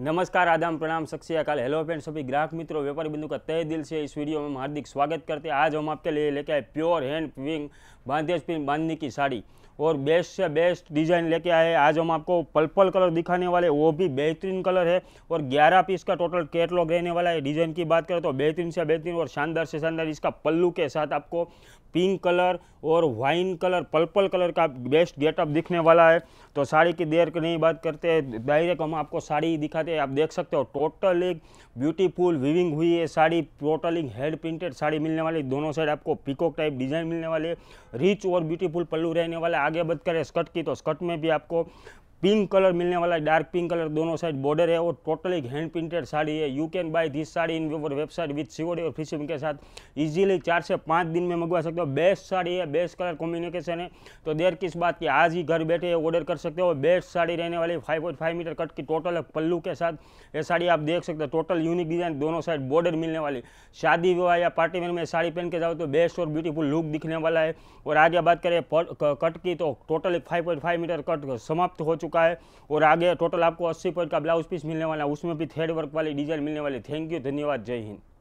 नमस्कार आदम प्रणाम सक्षियाकाल hello friend सभी ग्राहक मित्रों व्यापारी बिंदु का तय दिल से इस वीडियो में हम हार्दिक स्वागत करते हैं आज हम आपके लिए लेके आए pure hand weaving bandhej pin बांधने की साड़ी और बेस्ट से बेस्ट डिज़ाइन लेके आए आज हम आपको पर्पल कलर दिखाने वाले वो भी बेहतरीन कलर है और 11 पीस का टोटल कैटलॉग रहने वाला है डिज़ाइन की बात करें तो बेहतरीन से बेहतरीन और शानदार से शानदार इसका पल्लू के साथ आपको पिंक कलर और वाइन कलर पर्पल कलर का बेस्ट गेटअप दिखने वाला है तो साड़ी की देर की नहीं बात करते डायरेक्ट हम आपको साड़ी दिखाते साथ आप देख सकते हो टोटल एक ब्यूटीफुल विविंग हुई है साड़ी टोटल एक हेड प्रिंटेड साड़ी मिलने वाली दोनों साइड आपको पिकॉक टाइप डिजाइन मिलने वाले रिच और ब्यूटीफुल पल्लू रहने वाला आगे बढ़कर स्कर्ट की तो स्कर्ट में भी आपको पिंक कलर मिलने वाला है डार्क पिंक कलर दोनों साइड बॉर्डर है और टोटल एक हैंड प्रिंटेड साड़ी है you can buy this sari in your website with COD और फिशिंग के साथ इजीली चार से पाँच दिन में मंगवा सकते हो बेस्ट साड़ी है बेस्ट कलर कॉम्बिनेशन है तो देर किस बात की आज ही घर बैठे ऑर्डर कर सकते हो बेस्ट साड़ी रहने वाली five point five metre cut की टोटल पल्लू के साथ ये साड़ी आप देख सकते हो टोटल यूनिक डिजाइन दोनों साइड बॉर्डर मिलने वाली शादी विवाह या पार्टी में साड़ी पहन के जाओ तो बेस्ट और ब्यूटीफुल लुक दिखने वाला है और आगे बात करें कट की तो total five point five metre cut समाप्त हो चुका चुका है और आगे टोटल आपको अस्सी पॉइंट का ब्लाउज पीस मिलने वाला है उसमें भी थेड वर्क वाली डिजाइन मिलने वाली थैंक यू धन्यवाद जय हिंद